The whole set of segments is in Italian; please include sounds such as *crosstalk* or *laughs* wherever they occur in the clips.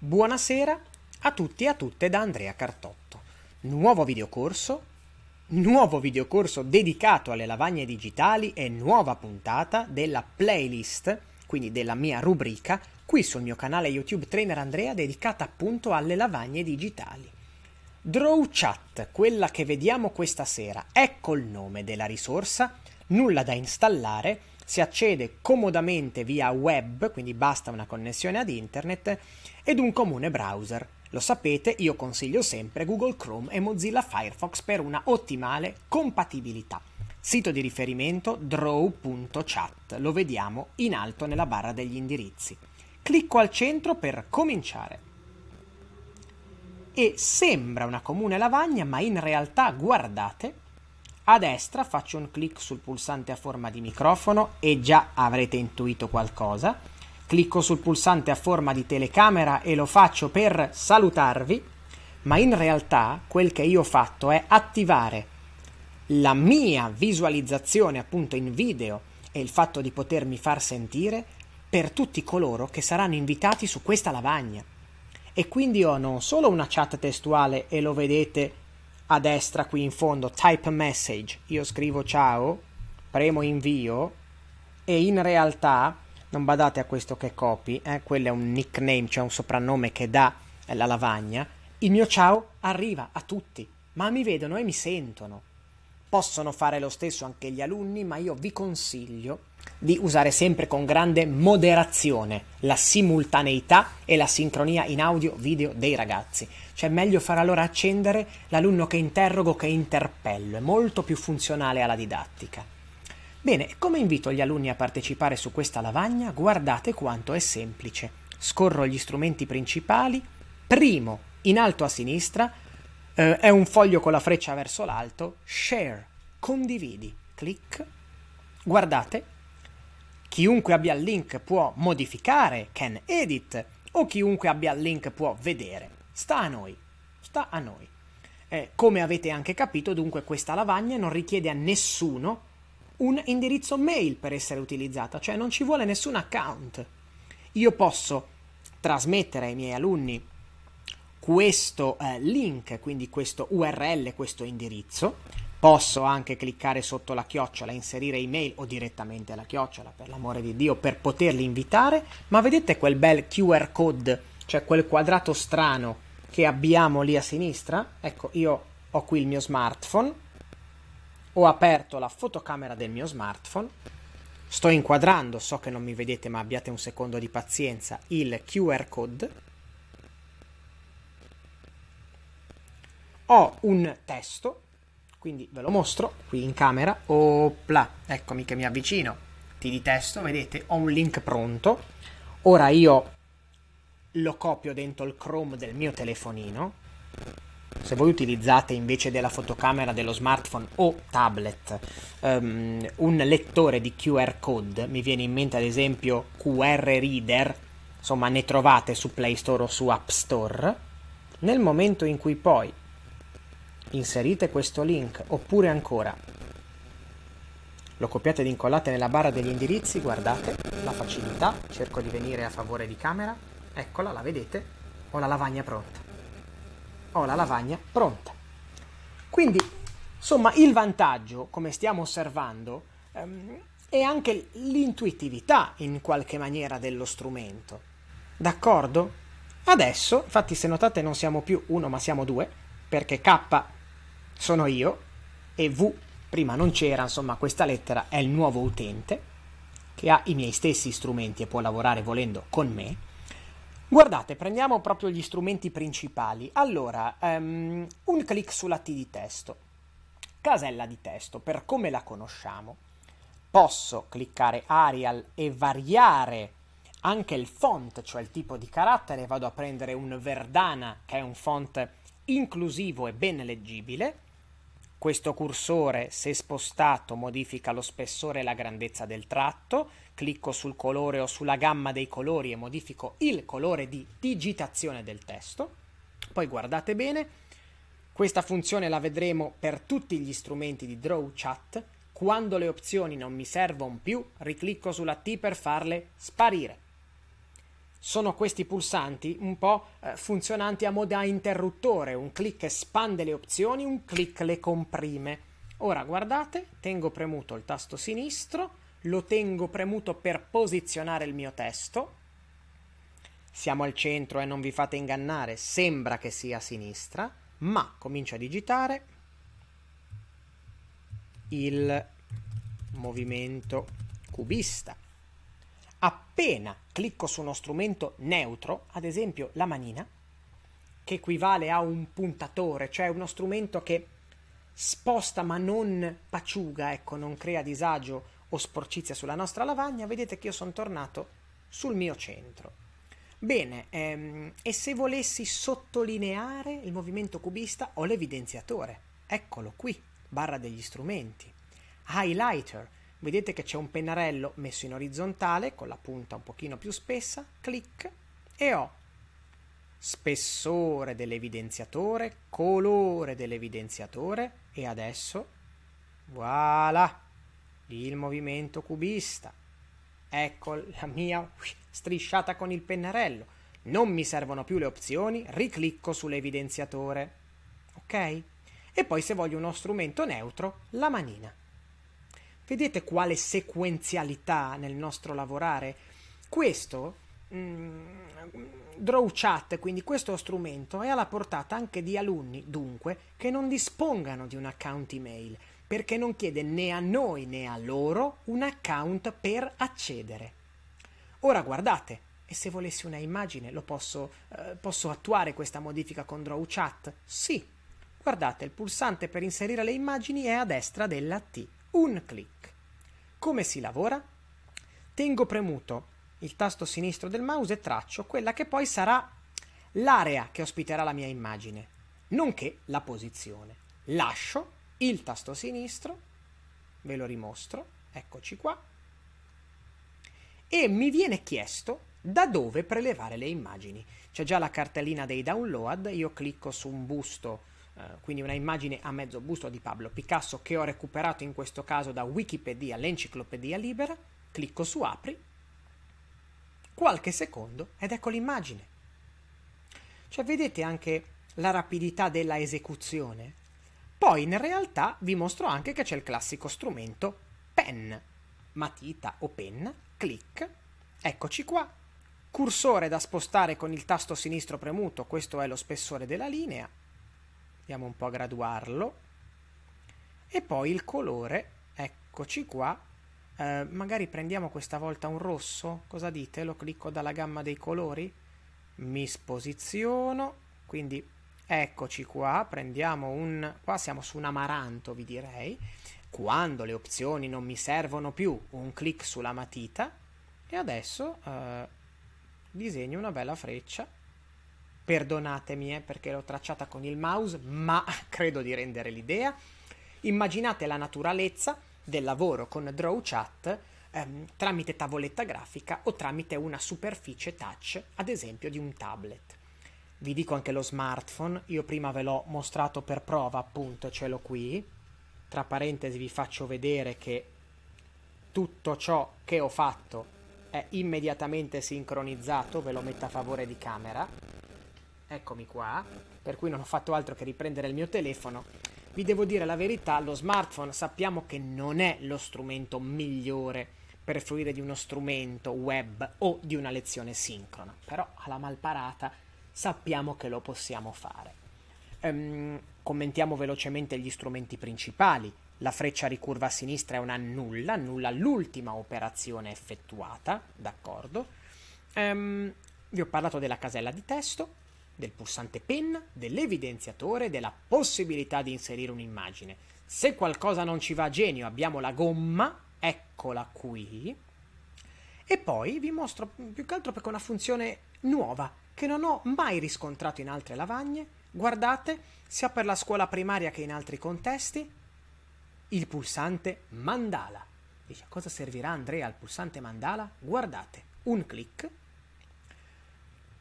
Buonasera a tutti e a tutte da Andrea Cartotto. Nuovo videocorso, nuovo videocorso dedicato alle lavagne digitali e nuova puntata della playlist, quindi della mia rubrica, qui sul mio canale YouTube Trainer Andrea dedicata appunto alle lavagne digitali. Draw Chat, quella che vediamo questa sera, ecco il nome della risorsa, nulla da installare, si accede comodamente via web, quindi basta una connessione ad internet, ed un comune browser. Lo sapete, io consiglio sempre Google Chrome e Mozilla Firefox per una ottimale compatibilità. Sito di riferimento draw.chat, lo vediamo in alto nella barra degli indirizzi. Clicco al centro per cominciare e sembra una comune lavagna, ma in realtà, guardate, a destra faccio un clic sul pulsante a forma di microfono e già avrete intuito qualcosa. Clicco sul pulsante a forma di telecamera e lo faccio per salutarvi, ma in realtà quel che io ho fatto è attivare la mia visualizzazione appunto in video e il fatto di potermi far sentire per tutti coloro che saranno invitati su questa lavagna. E quindi ho non solo una chat testuale e lo vedete a destra qui in fondo type message, io scrivo ciao, premo invio e in realtà non badate a questo che copi eh, quello è un nickname, cioè un soprannome che dà la lavagna, il mio ciao arriva a tutti, ma mi vedono e mi sentono. Possono fare lo stesso anche gli alunni, ma io vi consiglio di usare sempre con grande moderazione la simultaneità e la sincronia in audio-video dei ragazzi. Cioè è meglio far allora accendere l'alunno che interrogo che interpello, è molto più funzionale alla didattica. Bene, come invito gli alunni a partecipare su questa lavagna, guardate quanto è semplice. Scorro gli strumenti principali. Primo, in alto a sinistra, eh, è un foglio con la freccia verso l'alto, share, condividi, clic. Guardate, Chiunque abbia il link può modificare, can edit, o chiunque abbia il link può vedere. Sta a noi, sta a noi. Eh, come avete anche capito, dunque, questa lavagna non richiede a nessuno un indirizzo mail per essere utilizzata, cioè non ci vuole nessun account. Io posso trasmettere ai miei alunni questo eh, link, quindi questo URL, questo indirizzo. Posso anche cliccare sotto la chiocciola, inserire email o direttamente la chiocciola, per l'amore di Dio, per poterli invitare. Ma vedete quel bel QR code, cioè quel quadrato strano che abbiamo lì a sinistra, ecco io ho qui il mio smartphone, ho aperto la fotocamera del mio smartphone, sto inquadrando, so che non mi vedete ma abbiate un secondo di pazienza, il QR code, ho un testo, quindi ve lo mostro qui in camera, opla, eccomi che mi avvicino, ti di testo, vedete ho un link pronto, ora io lo copio dentro il Chrome del mio telefonino. Se voi utilizzate invece della fotocamera dello smartphone o tablet um, un lettore di QR code, mi viene in mente ad esempio QR Reader, insomma ne trovate su Play Store o su App Store, nel momento in cui poi inserite questo link oppure ancora lo copiate ed incollate nella barra degli indirizzi, guardate la facilità, cerco di venire a favore di camera, Eccola, la vedete? Ho la lavagna pronta. Ho la lavagna pronta. Quindi, insomma, il vantaggio, come stiamo osservando, ehm, è anche l'intuitività in qualche maniera dello strumento. D'accordo? Adesso, infatti, se notate, non siamo più uno, ma siamo due, perché K sono io e V prima non c'era, insomma, questa lettera è il nuovo utente che ha i miei stessi strumenti e può lavorare volendo con me. Guardate, prendiamo proprio gli strumenti principali. Allora, um, un clic sulla T di testo. Casella di testo, per come la conosciamo. Posso cliccare Arial e variare anche il font, cioè il tipo di carattere. Vado a prendere un Verdana, che è un font inclusivo e ben leggibile questo cursore, se spostato, modifica lo spessore e la grandezza del tratto. Clicco sul colore o sulla gamma dei colori e modifico il colore di digitazione del testo. Poi guardate bene, questa funzione la vedremo per tutti gli strumenti di Draw Chat. Quando le opzioni non mi servono più, riclicco sulla T per farle sparire sono questi pulsanti un po' eh, funzionanti a moda interruttore, un clic espande le opzioni, un clic le comprime. Ora guardate, tengo premuto il tasto sinistro, lo tengo premuto per posizionare il mio testo. Siamo al centro e eh, non vi fate ingannare, sembra che sia a sinistra, ma comincio a digitare il movimento cubista Appena clicco su uno strumento neutro, ad esempio la manina, che equivale a un puntatore, cioè uno strumento che sposta ma non paciuga, ecco, non crea disagio o sporcizia sulla nostra lavagna, vedete che io sono tornato sul mio centro. Bene, ehm, e se volessi sottolineare il movimento cubista ho l'evidenziatore, eccolo qui, barra degli strumenti, highlighter, vedete che c'è un pennarello messo in orizzontale con la punta un pochino più spessa, clic e ho spessore dell'evidenziatore, colore dell'evidenziatore e adesso voilà il movimento cubista. Ecco la mia strisciata con il pennarello. Non mi servono più le opzioni, riclicco sull'evidenziatore. Ok? E poi se voglio uno strumento neutro, la manina. Vedete quale sequenzialità nel nostro lavorare? Questo, mh, mm, Draw Chat, quindi questo strumento, è alla portata anche di alunni, dunque, che non dispongano di un account email, perché non chiede né a noi né a loro un account per accedere. Ora guardate, e se volessi una immagine lo posso, eh, posso attuare questa modifica con Draw Chat? Sì. Guardate, il pulsante per inserire le immagini è a destra della T un clic. Come si lavora? Tengo premuto il tasto sinistro del mouse e traccio quella che poi sarà l'area che ospiterà la mia immagine, nonché la posizione. Lascio il tasto sinistro, ve lo rimostro, eccoci qua, e mi viene chiesto da dove prelevare le immagini. C'è già la cartellina dei download, io clicco su un busto eh, quindi una immagine a mezzo busto di Pablo Picasso che ho recuperato in questo caso da Wikipedia, l'enciclopedia libera, clicco su apri, qualche secondo ed ecco l'immagine. Cioè vedete anche la rapidità della esecuzione? Poi in realtà vi mostro anche che c'è il classico strumento pen, matita o penna, clic, eccoci qua, cursore da spostare con il tasto sinistro premuto, questo è lo spessore della linea, andiamo un po' a graduarlo e poi il colore eccoci qua eh, magari prendiamo questa volta un rosso cosa dite lo clicco dalla gamma dei colori mi sposiziono quindi eccoci qua prendiamo un qua siamo su un amaranto vi direi quando le opzioni non mi servono più un clic sulla matita e adesso eh, disegno una bella freccia perdonatemi eh, perché l'ho tracciata con il mouse, ma *laughs* credo di rendere l'idea. Immaginate la naturalezza del lavoro con Draw Chat ehm, tramite tavoletta grafica o tramite una superficie touch, ad esempio di un tablet. Vi dico anche lo smartphone, io prima ve l'ho mostrato per prova, appunto, ce l'ho qui. Tra parentesi vi faccio vedere che tutto ciò che ho fatto è immediatamente sincronizzato, ve lo metto a favore di camera Eccomi qua, per cui non ho fatto altro che riprendere il mio telefono. Vi devo dire la verità, lo smartphone sappiamo che non è lo strumento migliore per fruire di uno strumento web o di una lezione sincrona, però alla malparata sappiamo che lo possiamo fare. Ehm, commentiamo velocemente gli strumenti principali. La freccia ricurva a sinistra è una nulla, annulla l'ultima operazione effettuata, d'accordo. Ehm, vi ho parlato della casella di testo, del pulsante pen, dell'evidenziatore, della possibilità di inserire un'immagine. Se qualcosa non ci va a genio abbiamo la gomma, eccola qui, e poi vi mostro più che altro perché è una funzione nuova che non ho mai riscontrato in altre lavagne. Guardate, sia per la scuola primaria che in altri contesti, il pulsante mandala. Dice, a cosa servirà Andrea al pulsante mandala? Guardate, un clic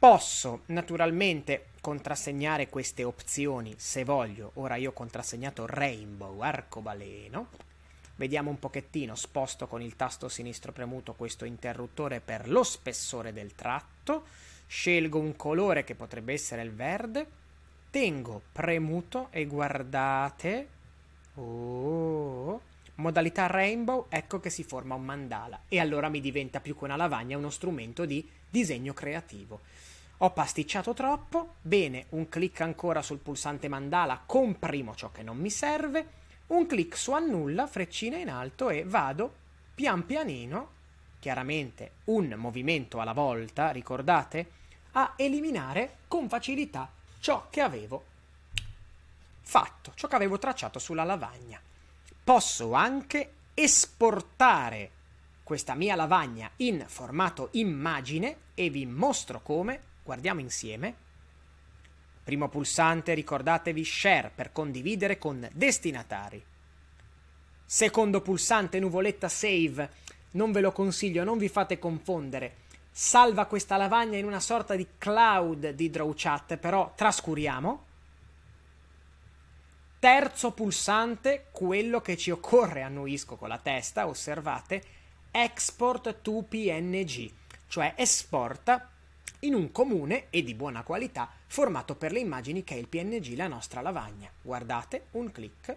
Posso naturalmente contrassegnare queste opzioni se voglio. Ora io ho contrassegnato rainbow, arcobaleno. Vediamo un pochettino, sposto con il tasto sinistro premuto questo interruttore per lo spessore del tratto, scelgo un colore che potrebbe essere il verde, tengo premuto e guardate, oh, modalità rainbow, ecco che si forma un mandala e allora mi diventa più che una lavagna uno strumento di disegno creativo. Ho pasticciato troppo, bene, un clic ancora sul pulsante mandala, comprimo ciò che non mi serve, un clic su annulla, freccina in alto e vado pian pianino, chiaramente un movimento alla volta, ricordate, a eliminare con facilità ciò che avevo fatto, ciò che avevo tracciato sulla lavagna posso anche esportare questa mia lavagna in formato immagine e vi mostro come, guardiamo insieme. Primo pulsante ricordatevi share per condividere con destinatari. Secondo pulsante nuvoletta save, non ve lo consiglio, non vi fate confondere. Salva questa lavagna in una sorta di cloud di DrawChat, però trascuriamo. Terzo pulsante, quello che ci occorre, annuisco con la testa, osservate, export to PNG, cioè esporta in un comune e di buona qualità formato per le immagini che è il PNG la nostra lavagna. Guardate, un clic.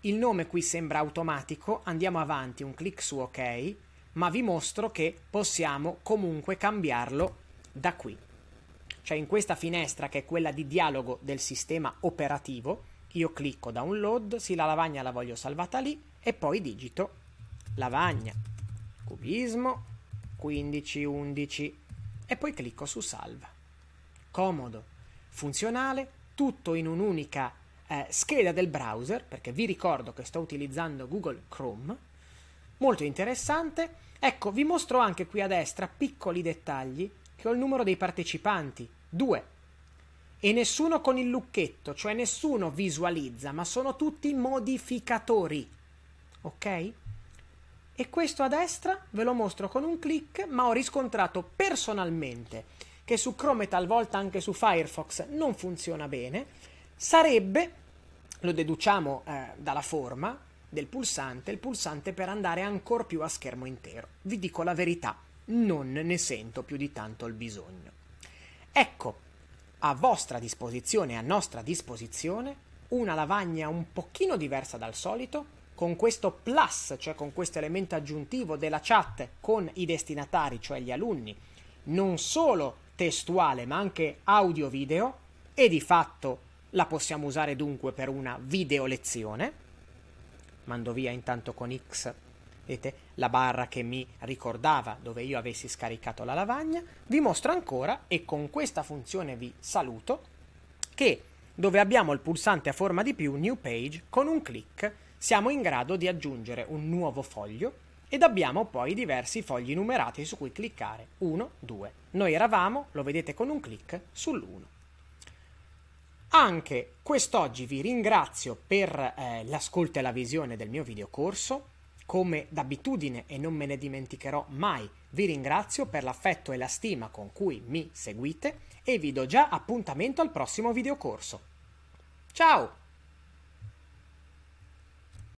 Il nome qui sembra automatico, andiamo avanti, un clic su ok, ma vi mostro che possiamo comunque cambiarlo da qui. Cioè in questa finestra che è quella di dialogo del sistema operativo, io clicco download, sì la lavagna la voglio salvata lì e poi digito lavagna, cubismo, 15, 11 e poi clicco su salva. Comodo, funzionale, tutto in un'unica eh, scheda del browser, perché vi ricordo che sto utilizzando Google Chrome, molto interessante. Ecco, vi mostro anche qui a destra piccoli dettagli che ho il numero dei partecipanti, 2. E nessuno con il lucchetto, cioè nessuno visualizza, ma sono tutti modificatori. Ok? E questo a destra ve lo mostro con un clic, ma ho riscontrato personalmente che su Chrome e talvolta anche su Firefox non funziona bene, sarebbe, lo deduciamo eh, dalla forma del pulsante, il pulsante per andare ancora più a schermo intero. Vi dico la verità, non ne sento più di tanto il bisogno. Ecco a vostra disposizione a nostra disposizione una lavagna un pochino diversa dal solito con questo plus, cioè con questo elemento aggiuntivo della chat con i destinatari, cioè gli alunni, non solo testuale ma anche audio video e di fatto la possiamo usare dunque per una video lezione. Mando via intanto con X Vedete la barra che mi ricordava dove io avessi scaricato la lavagna. Vi mostro ancora e con questa funzione vi saluto che dove abbiamo il pulsante a forma di più New Page con un clic siamo in grado di aggiungere un nuovo foglio ed abbiamo poi diversi fogli numerati su cui cliccare 1, 2. Noi eravamo, lo vedete con un clic, sull'1. Anche quest'oggi vi ringrazio per eh, l'ascolto e la visione del mio videocorso. Come d'abitudine e non me ne dimenticherò mai, vi ringrazio per l'affetto e la stima con cui mi seguite e vi do già appuntamento al prossimo videocorso. Ciao!